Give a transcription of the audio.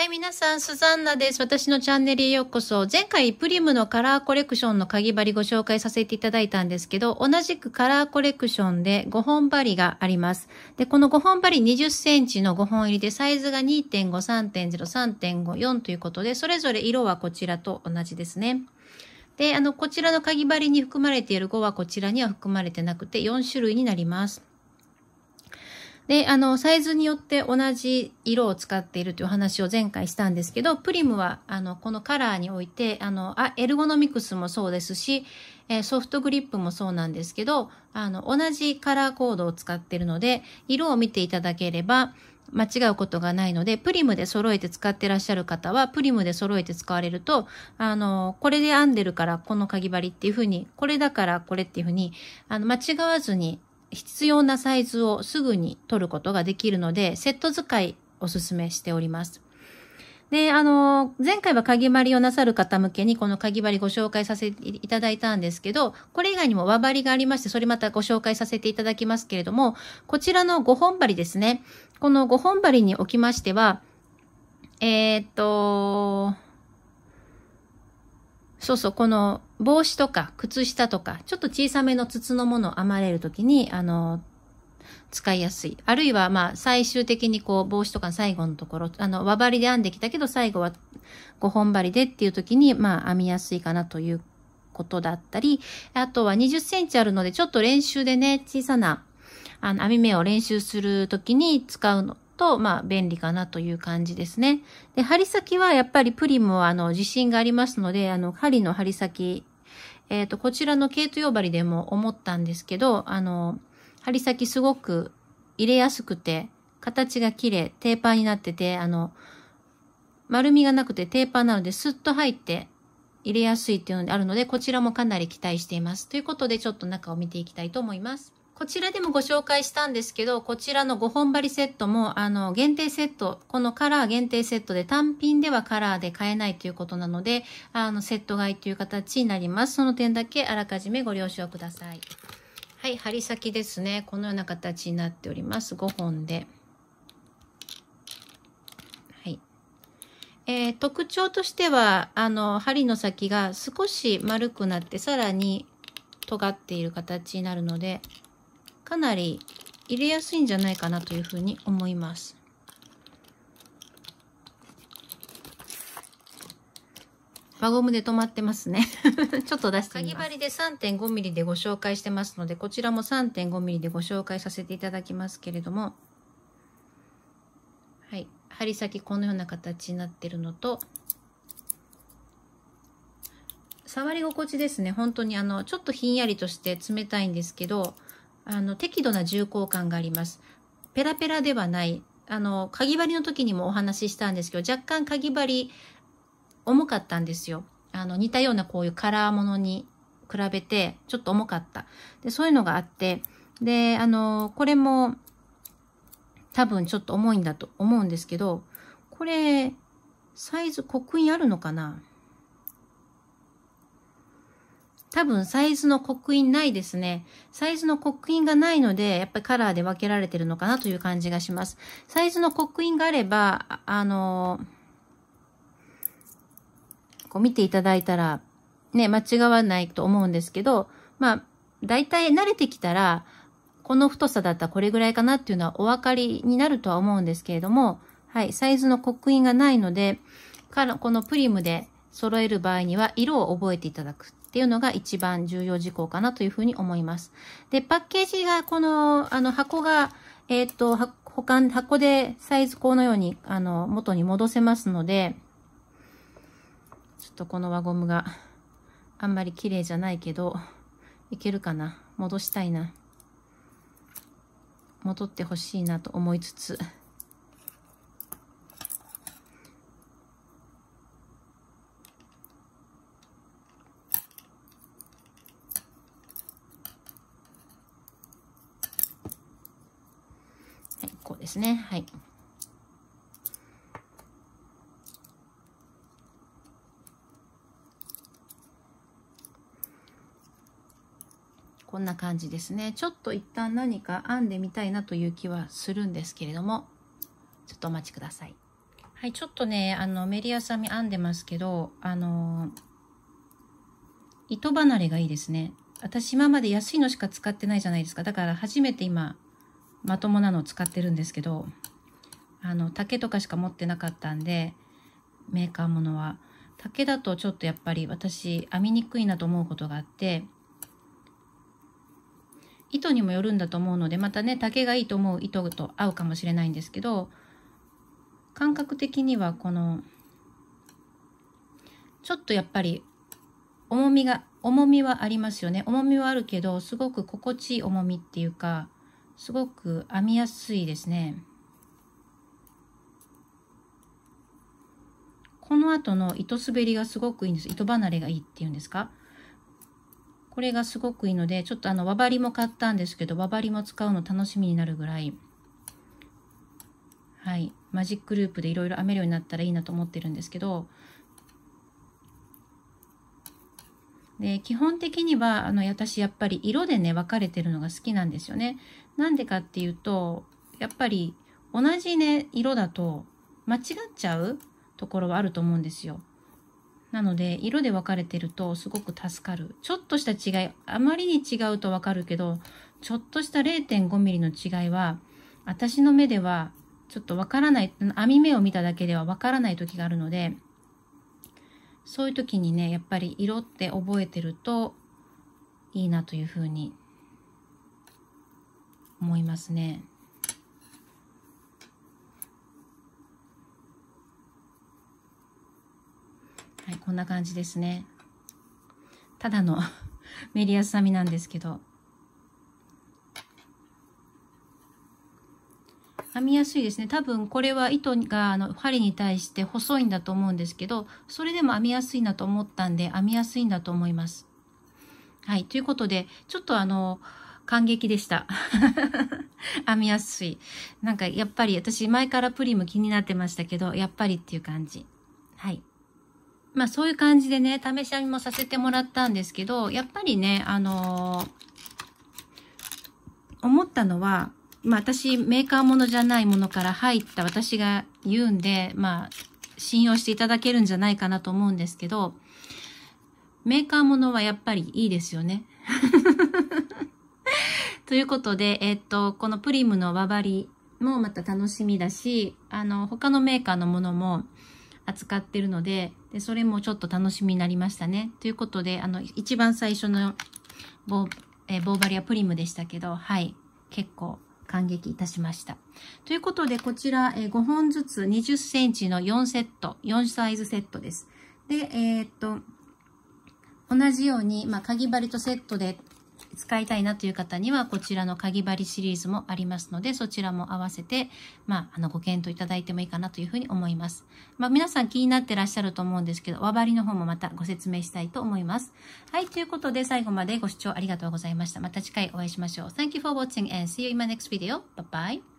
はい、皆さん、スザンナです。私のチャンネルへようこそ。前回、プリムのカラーコレクションのかぎ針ご紹介させていただいたんですけど、同じくカラーコレクションで5本針があります。で、この5本針20センチの5本入りで、サイズが2.5、3.0、3.5、4ということで、それぞれ色はこちらと同じですね。で、あの、こちらのかぎ針に含まれている5はこちらには含まれてなくて、4種類になります。で、あの、サイズによって同じ色を使っているという話を前回したんですけど、プリムは、あの、このカラーにおいて、あの、あエルゴノミクスもそうですし、えソフトグリップもそうなんですけど、あの、同じカラーコードを使っているので、色を見ていただければ、間違うことがないので、プリムで揃えて使ってらっしゃる方は、プリムで揃えて使われると、あの、これで編んでるからこのかぎ針っていうふうに、これだからこれっていうふうに、あの、間違わずに必要なサイズをすぐに取ることができるので、セット使いおすすめしております。で、あの、前回はかぎ針をなさる方向けにこのかぎ針ご紹介させていただいたんですけど、これ以外にも輪針がありまして、それまたご紹介させていただきますけれども、こちらの5本針ですね。この5本針におきましては、えー、っと、そうそう、この帽子とか靴下とか、ちょっと小さめの筒のものを編まれるときに、あの、使いやすい。あるいは、まあ、最終的にこう、帽子とか最後のところ、あの、輪針で編んできたけど、最後は5本針でっていう時に、まあ、編みやすいかなということだったり、あとは20センチあるので、ちょっと練習でね、小さな、あの、編み目を練習する時に使うのと、まあ、便利かなという感じですね。で、針先はやっぱりプリムは、あの、自信がありますので、あの、針の針先えっ、ー、と、こちらの毛糸用針でも思ったんですけど、あの、針先すごく入れやすくて、形が綺麗、テーパーになってて、あの、丸みがなくてテーパーなので、スッと入って入れやすいっていうのであるので、こちらもかなり期待しています。ということで、ちょっと中を見ていきたいと思います。こちらでもご紹介したんですけど、こちらの5本針セットも、あの、限定セット、このカラー限定セットで単品ではカラーで買えないということなので、あの、セット買いという形になります。その点だけあらかじめご了承ください。はい、針先ですね。このような形になっております。5本で。えー、特徴としてはあの針の先が少し丸くなってさらに尖っている形になるのでかなり入れやすいんじゃないかなというふうに思います。輪ゴムで止まってますね ちょっと出してみます。かぎ針で 3.5mm でご紹介してますので、こちらも 3.5mm でご紹介させていただきますけれども、はい。針先このような形になってるのと、触り心地ですね。本当にあの、ちょっとひんやりとして冷たいんですけど、あの、適度な重厚感があります。ペラペラではない。あの、かぎ針の時にもお話ししたんですけど、若干かぎ針重かったんですよ。あの、似たようなこういうカラーものに比べて、ちょっと重かった。で、そういうのがあって、で、あの、これも、多分ちょっと重いんだと思うんですけど、これ、サイズ、刻印あるのかな多分サイズの刻印ないですね。サイズの刻印がないので、やっぱりカラーで分けられてるのかなという感じがします。サイズの刻印があれば、あ、あのー、こう見ていただいたら、ね、間違わないと思うんですけど、まあ、大体慣れてきたら、この太さだったらこれぐらいかなっていうのはお分かりになるとは思うんですけれども、はい、サイズの刻印がないので、からこのプリムで揃える場合には色を覚えていただくっていうのが一番重要事項かなというふうに思います。で、パッケージが、この、あの、箱が、えっ、ー、と、保管、箱でサイズこのように、あの、元に戻せますので、ちょっとこの輪ゴムがあんまり綺麗じゃないけど、いけるかな戻したいな。戻ってほしいなと思いつつ、ですね。はい。こんな感じですね。ちょっと一旦何か編んでみたいなという気はするんですけれども、ちょっとお待ちください。はい、ちょっとね、あの、メリアサミ編んでますけど、あの、糸離れがいいですね。私今まで安いのしか使ってないじゃないですか。だから初めて今、まともなのを使ってるんですけど、あの、竹とかしか持ってなかったんで、メーカーものは。竹だとちょっとやっぱり私編みにくいなと思うことがあって、糸にもよるんだと思うので、またね、竹がいいと思う糸と合うかもしれないんですけど、感覚的にはこの、ちょっとやっぱり重みが、重みはありますよね。重みはあるけど、すごく心地いい重みっていうか、すごく編みやすいですね。この後の糸滑りがすごくいいんです。糸離れがいいっていうんですか。これがすごくいいので、ちょっとあの、輪針も買ったんですけど、輪針も使うの楽しみになるぐらい、はい、マジックループでいろいろ編めるようになったらいいなと思ってるんですけど、で基本的にはあの私やっぱり色でね分かれてるのが好きなんですよね。なんでかっていうとやっぱり同じね色だと間違っちゃうところはあると思うんですよ。なので色で分かれてるとすごく助かる。ちょっとした違いあまりに違うと分かるけどちょっとした 0.5mm の違いは私の目ではちょっと分からない網目を見ただけでは分からない時があるのでそういう時にねやっぱり色って覚えてるといいなというふうに思いますね。はい、こんな感じですね。ただの メリアス編ミなんですけど。編みやすいですね多分これは糸があの針に対して細いんだと思うんですけどそれでも編みやすいなと思ったんで編みやすいんだと思います。はいということでちょっとあの感激でした。編みやすい。なんかやっぱり私前からプリム気になってましたけどやっぱりっていう感じ。はい。まあそういう感じでね試し編みもさせてもらったんですけどやっぱりねあのー、思ったのはまあ私、メーカーものじゃないものから入った私が言うんで、まあ、信用していただけるんじゃないかなと思うんですけど、メーカーものはやっぱりいいですよね。ということで、えっと、このプリムの輪針もまた楽しみだし、あの、他のメーカーのものも扱ってるので、でそれもちょっと楽しみになりましたね。ということで、あの、一番最初の棒、えー、ボーバリアプリムでしたけど、はい、結構感激いたしました。ということで、こちら、え5本ずつ20センチの4セット、4サイズセットです。で、えー、っと、同じように、まあ、かぎ針とセットで使いたいなという方には、こちらの鍵針シリーズもありますので、そちらも合わせて、まあ、あの、ご検討いただいてもいいかなというふうに思います。まあ、皆さん気になってらっしゃると思うんですけど、輪針の方もまたご説明したいと思います。はい、ということで、最後までご視聴ありがとうございました。また次回お会いしましょう。Thank you for watching and see you in my next video. Bye bye.